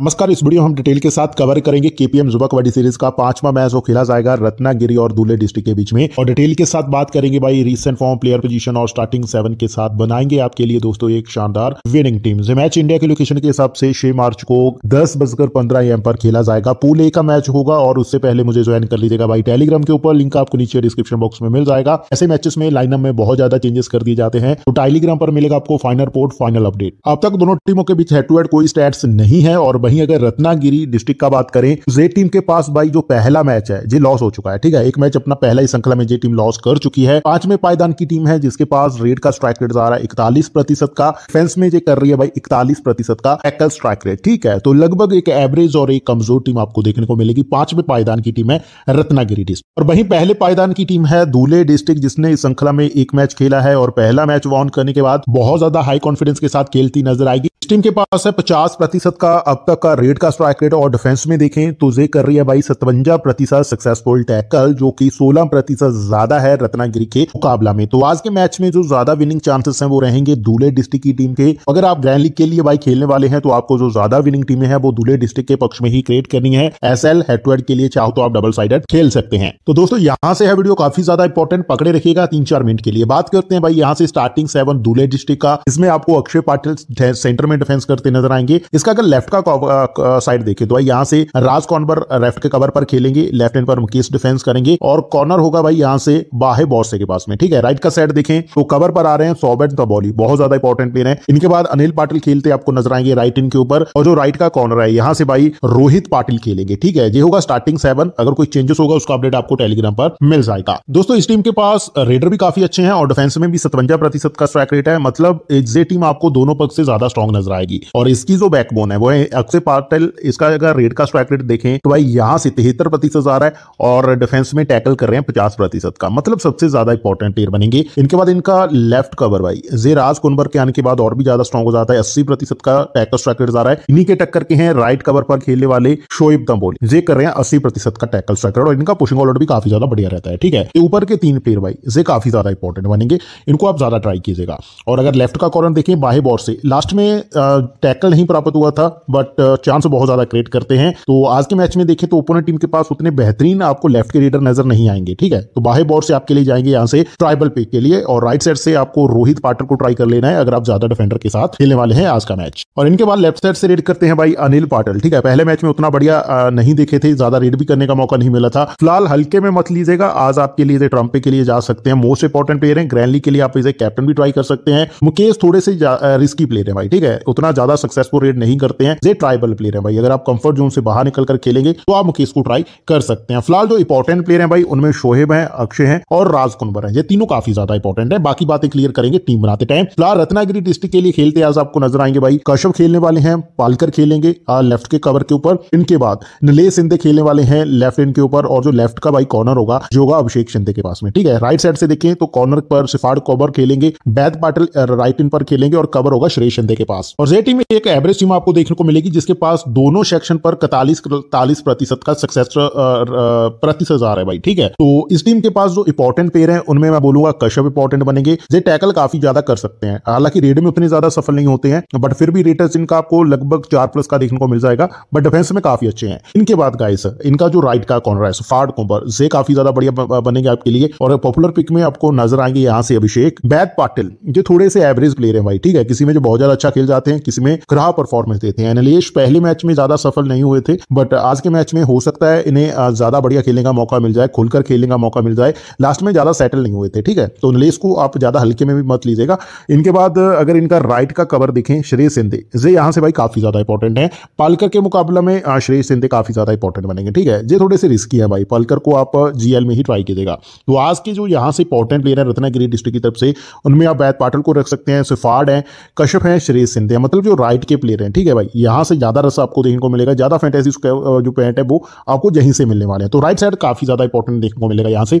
नमस्कार इस वीडियो हम डिटेल के साथ कवर करेंगे केपीएम जुबा कबड्डी सीरीज का पांचवा मैच वो खेला जाएगा रत्नागिरी और दूल्हे डिस्ट्रिक्ट के बीच में और डिटेल के साथ बात करेंगे भाई रीसेंट फॉर्म प्लेयर पोजीशन और स्टार्टिंग सेवन के साथ बनाएंगे आपके लिए दोस्तों एक शानदार विनिंग टीम मैच इंडिया के लोकेशन के हिसाब से छह मार्च को दस बजकर पंद्रह एम पर खेला जाएगा पूल ए का मैच होगा और उससे पहले मुझे ज्वाइन कर लीजिएगा भाई टेलीग्राम के ऊपर लिंक आपको नीचे डिस्क्रिप्शन बॉक्स में मिल जाएगा ऐसे मैचेस में लाइनअप में बहुत ज्यादा चेंजेस कर दिए जाते हैं तो टेलीग्राम पर मिलेगा आपको फाइनल पोर्ट फाइनल अपडेट अब तक दोनों टीमों के बीच हेड टू हेड कोई स्टैट्स नहीं है और वहीं अगर रत्नागिरी डिस्ट्रिक्ट का बात करें जे तो टीम के पास भाई जो पहला मैच है जे लॉस हो चुका है ठीक है एक मैच अपना पहला ही श्रृंखला में जे टीम लॉस कर चुकी है पांचवें पायदान की टीम है जिसके पास रेड का स्ट्राइक रेट जा रहा है इकतालीस प्रतिशत का फेंस में जो कर रही है भाई इकतालीस प्रतिशत का टैकल स्ट्राइक रेट ठीक है तो लगभग एक एवरेज और एक कमजोर टीम आपको देखने को मिलेगी पांचवें पायदान की टीम है रत्नागिरी डिस्ट्रिक्ट और वहीं पहले पायदान की टीम है दूल्हे डिस्ट्रिक्ट जिसने इस श्रृंखला में एक मैच खेला है और पहला मैच वॉन करने के बाद बहुत ज्यादा हाई कॉन्फिडेंस के साथ खेलती नजर आएगी इस टीम के पास है पचास प्रतिशत का अब तक तक का रेट का स्ट्राइक रेट और डिफेंस में देखें तो जे कर रही है भाई सतवंजा प्रतिशत सक्सेसफुल टैकल जो कि 16 प्रतिशत ज्यादा है रत्नागिरी के मुकाबला में तो आज के मैच में जो ज्यादा विनिंग चांसेस हैं वो रहेंगे दूल्हे डिस्ट्रिक्ट की टीम के अगर आप ग्रैंड लीग के लिए भाई खेलने वाले हैं तो आपको जो ज्यादा विनिंग टीमें हैं वो दूल्हे डिस्ट्रिक्ट के पक्ष में ही क्रिएट करनी है एस एल हेटवर्ड के लिए चाहो तो आप डबल साइडेड खेल सकते हैं तो दोस्तों यहाँ से है वीडियो काफी ज्यादा इंपॉर्टेंट पकड़े रखेगा तीन चार मिनट के लिए बात करते हैं भाई यहाँ से स्टार्टिंग सेवन दूल्हे डिस्ट्रिक्ट का इसमें आपको अक्षय पाटिल सेंटर में डिफेंस करते नजर आएंगे इसका अगर लेफ्ट का साइड देखे तो भाई यहाँ से राज कॉनबर लेफ्ट के कवर पर खेलेंगे लेफ्ट हैंड पर मुकेश डिफेंस करेंगे और कॉर्नर होगा भाई यहाँ से बाहे बॉर्से के पास में ठीक है राइट का साइड देखें तो कवर पर आ रहे हैं सोबेट बॉली बहुत ज्यादा इंपॉर्टेंट प्लेयर है इनके बाद अनिल पाटिल खेलते आपको नजर आएंगे राइट इन के ऊपर और जो राइट का कॉर्नर है यहाँ से भाई रोहित पाटिल खेलेंगे ठीक है ये होगा स्टार्टिंग सेवन अगर कोई चेंजेस होगा उसका अपडेट आपको टेलीग्राम पर मिल जाएगा दोस्तों इस टीम के पास रेडर भी काफी अच्छे हैं और डिफेंस में भी सतवंजा प्रतिशत का स्ट्राइक रेट है मतलब टीम आपको दोनों पक्ष से ज्यादा स्ट्रॉन्ग नजर आएगी और इसकी जो बैकबोन है वो है सबसे पार्टल इसका अगर रेट का स्ट्राइक रेट देखें तो भाई यहां से तिहत्तर प्रतिशत आ रहा है और डिफेंस में टैकल कर रहे हैं पचास प्रतिशत का मतलब सबसे ज्यादा इंपॉर्टेंट टीयर बनेंगे इनके बाद इनका लेफ्ट कवर भाई जेराज कुनबर के आने के बाद और भी ज्यादा स्ट्रॉग हो जाता है अस्सी प्रतिशत का टैकल स्ट्राइक रेट जा रहा है इन्हीं के टक्कर के हैं राइट कवर पर खेलने वाले शोएब दम्बोल जे कर रहे हैं अस्सी प्रतिशत का टैकल स्ट्राइक रेट और इनका पुशिंग ऑलआउट भी काफी ज्यादा बढ़िया रहता है ठीक है ऊपर के तीन प्लेयर भाई जे काफी ज्यादा इंपॉर्टेंट बनेंगे इनको आप ज्यादा ट्राई कीजिएगा और अगर लेफ्ट का कॉर्नर देखें बाहे बॉर से लास्ट में टैकल नहीं प्राप्त हुआ था बट चांस बहुत ज्यादा क्रिएट करते हैं तो आज के मैच में देखें तो ओपोनेंट टीम के पास उतने बेहतरीन आपको लेफ्ट के रीडर नजर नहीं आएंगे ठीक है तो बाहे बॉर से आपके लिए जाएंगे यहां से ट्राइबल पिक के लिए और राइट साइड से आपको रोहित पाटर को ट्राई कर लेना है अगर आप ज्यादा डिफेंडर के साथ खेलने वाले हैं आज का मैच और इनके बाद लेफ्ट साइड से रेड करते हैं भाई अनिल पाटिल ठीक है पहले मैच में उतना बढ़िया नहीं देखे थे ज्यादा रेड भी करने का मौका नहीं मिला था फिलहाल हल्के में मत लीजिएगा आज आपके लिए ट्रम्पे के लिए जा सकते हैं मोस्ट इंपॉर्टेंट प्लेयर है ग्रैंडली के लिए आप इसे कैप्टन भी ट्राई कर सकते हैं मुकेश थोड़े से रिस्की प्लेयर है भाई ठीक है उतना ज्यादा सक्सेसफुल रेड नहीं करते हैं बल प्लेयर है भाई अगर आप कंफर्ट जोन से बाहर निकल कर खेलेंगे तो आप मुकेश को ट्राई कर सकते हैं फिलहाल जो इंपॉर्टेंट प्लेयर है भाई उनमें शोहेब है अक्षय है और राज कुंबर है ये तीनों काफी ज्यादा इंपॉर्टेंट है बाकी बातें क्लियर करेंगे टीम बनाते टाइम फिलहाल रत्नागिरी डिस्ट्रिक्ट के लिए खेलते आज आपको नजर आएंगे भाई कश्यप खेलने वाले हैं पालकर खेलेंगे लेफ्ट के कवर के ऊपर इनके बाद निलेश सिंधे खेलने वाले हैं लेफ्ट इनके ऊपर और जो लेफ्ट का भाई कॉर्नर होगा जो होगा अभिषेक शिंदे के पास में ठीक है राइट साइड से देखें तो कॉर्नर पर सिफाड़ कोबर खेलेंगे बैद पाटिल राइट इन पर खेलेंगे और कवर होगा श्रेय शिंदे के पास और जे टीम एक एवरेज टीम आपको देखने को मिलेगी जिसके पास दोनों सेक्शन पर इकतालीस इकतालीस प्रतिशत का सक्सेस uh, uh, प्रतिशत आ रहा है भाई ठीक है तो इस टीम के पास जो इंपॉर्टेंट पेयर है उनमें मैं बोलूंगा कश्यप इंपॉर्टेंट बनेंगे जे टैकल काफी ज्यादा कर सकते हैं हालांकि रेड में उतने ज्यादा सफल नहीं होते हैं बट फिर भी रेटर्स इनका आपको लगभग चार प्लस का देखने को मिल जाएगा बट डिफेंस में काफी अच्छे हैं इनके बाद गाइस इनका जो राइट का कॉर्नर है फाड कोबर जे काफी ज्यादा बढ़िया बनेंगे आपके लिए और पॉपुलर पिक में आपको नजर आएंगे यहाँ से अभिषेक बैद पाटिल जो थोड़े से एवरेज प्लेयर है भाई ठीक है किसी में जो बहुत ज्यादा अच्छा खेल जाते हैं किसी में खराब परफॉर्मेंस देते हैं विशेष पहले मैच में ज्यादा सफल नहीं हुए थे बट आज के मैच में हो सकता है इन्हें ज्यादा बढ़िया खेलने का मौका मिल जाए खुलकर खेलने का मौका मिल जाए लास्ट में ज्यादा सेटल नहीं हुए थे ठीक है तो लेस को आप ज्यादा हल्के में भी मत लीजिएगा इनके बाद अगर इनका राइट का कवर देखें श्रेय सिंधे जे यहां से भाई काफी ज्यादा इंपॉर्टेंट है पालकर के मुकाबले में श्रेय सिंधे काफी ज्यादा इंपॉर्टेंट बनेंगे ठीक है जे थोड़े से रिस्की है भाई पालकर को आप जीएल में ही ट्राई कीजिएगा तो आज के जो यहां से इंपॉर्टेंट प्लेयर है रत्नागिरी डिस्ट्रिक्ट की तरफ से उनमें आप बैत पाटल को रख सकते हैं सिफाड है कश्यप है श्रेय सिंधे मतलब जो राइट के प्लेयर हैं ठीक है भाई यहां से से ज़्यादा रस आपको देखने को मिलेगा ज़्यादा फैंटेसी जो पॉइंट है वो आपको यहीं से मिलने वाले हैं तो राइट साइड काफ़ी ज़्यादा इंपॉर्टेंट देखने को मिलेगा यहाँ से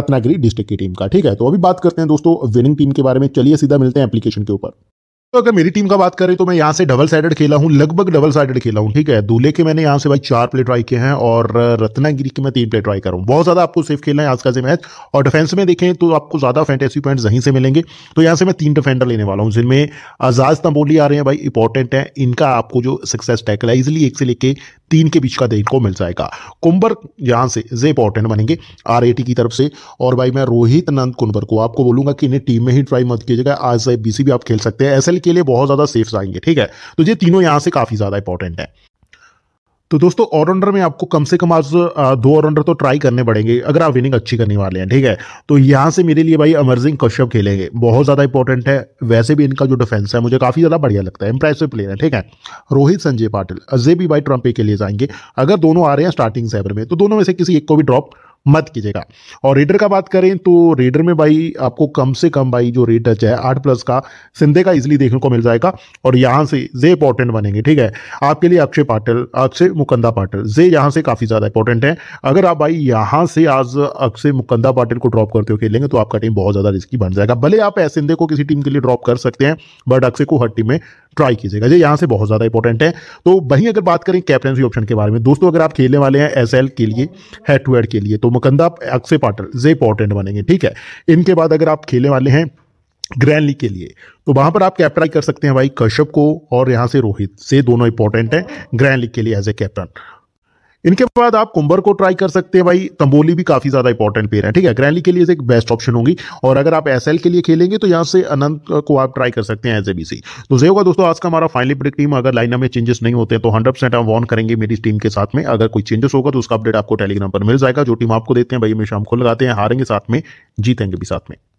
रत्नागिरी डिस्ट्रिक्ट की टीम का ठीक है तो अभी बात करते हैं दोस्तों विनिंग टीम के बारे में चलिए सीधा मिलते हैं एप्लीकेशन के ऊपर तो अगर मेरी टीम का बात करें तो मैं यहाँ से डबल साइडेड खेला हूँ लगभग डबल साइडेड खेला हूँ ठीक है दूल्हे के मैंने यहाँ से भाई चार प्ले ट्राई किए हैं और रत्नागिरी के मैं तीन प्ले ट्राई कर बहुत ज़्यादा आपको सेफ खेलना है आज का से मैच और डिफेंस में देखें तो आपको ज़्यादा फैंटेसी पॉइंट यहीं से मिलेंगे तो यहाँ से मैं तीन डिफेंडर लेने वाला हूँ जिनमें आजाज तंबोली आ रहे हैं भाई इंपॉर्टेंट है इनका आपको जो सक्सेस टैकल है इजिली एक से लेके तीन के बीच का देख को मिल जाएगा कुंबर यहाँ से जे इंपॉर्टेंट बनेंगे आर की तरफ से और भाई मैं रोहित नंद कुंबर को आपको बोलूंगा कि इन्हें टीम में ही ट्राई मत कीजिएगा आज बी भी आप खेल सकते हैं एस के लिए बहुत ज़्यादा सेफ जाएंगे ठीक है तो ये तीनों यहां से काफ़ी ज़्यादा इंपॉर्टेंट है तो दोस्तों ऑलराउंडर में आपको कम से कम आज दो ऑलराउंडर तो ट्राई करने पड़ेंगे अगर आप विनिंग अच्छी करने वाले हैं ठीक है तो यहाँ से मेरे लिए भाई अमरजिंग कश्यप खेलेंगे बहुत ज़्यादा इंपॉर्टेंट है वैसे भी इनका जो डिफेंस है मुझे काफ़ी ज़्यादा बढ़िया लगता है इंप्रेसिव प्लेयर है ठीक है रोहित संजय पाटिल अजय भी भाई ट्रम्पे के लिए जाएंगे अगर दोनों आ रहे हैं स्टार्टिंग सेवर में तो दोनों में से किसी एक को भी ड्रॉप मत कीजिएगा और रेडर का बात करें तो रेडर में भाई आपको कम से कम भाई जो रेट टच है आठ प्लस का सिंधे का इजिली देखने को मिल जाएगा और यहाँ से जे इंपॉर्टेंट बनेंगे ठीक है आपके लिए अक्षय पाटिल अक्षय मुकंदा पाटिल जे यहाँ से काफ़ी ज़्यादा इंपॉर्टेंट है अगर आप भाई यहाँ से आज अक्षय मुकंदा पाटिल को ड्रॉप करते हो खेलेंगे तो आपका टीम बहुत ज़्यादा रिस्की बन जाएगा भले आप सिंधे को किसी टीम के लिए ड्रॉप कर सकते हैं बट अक्षय को हर टीम में ट्राई कीजिएगा जी यहाँ से बहुत ज़्यादा इंपॉर्टेंट है तो वहीं अगर बात करें कैप्टनसी ऑप्शन के बारे में दोस्तों अगर आप खेलने वाले हैं एस के लिए हेड टू हेड के लिए तो मुकंदा अक्षय पाटिल जे इंपॉर्टेंट बनेंगे ठीक है इनके बाद अगर आप खेलने वाले हैं ग्रैंड लीग के लिए तो वहां पर आप कैप्टन कर सकते हैं भाई कश्यप को और यहां से रोहित से दोनों इंपॉर्टेंट हैं ग्रैंड लीग के लिए एज ए कैप्टन इनके बाद आप कुंबर को ट्राई कर सकते हैं भाई तंबोली भी काफी ज्यादा इंपॉर्टेंट पेयर है ठीक है ग्रैंडली के लिए एक बेस्ट ऑप्शन होगी और अगर आप एस के लिए खेलेंगे तो यहाँ से अनंत को आप ट्राई कर सकते हैं एज ए बी सी तो जे होगा दोस्तों आज का हमारा फाइनली प्रिक टीम अगर लाइनअप में चेंजेस नहीं होते तो हंड्रेड परसेंट हम वॉन करेंगे मेरी टीम के साथ में अगर कोई चेंजेस होगा तो उसका अपडेट आपको टेलीग्राम पर मिल जाएगा जो टीम आपको देते हैं भाई हमेशा हमको लगाते हैं हारेंगे साथ में जीतेंगे भी साथ में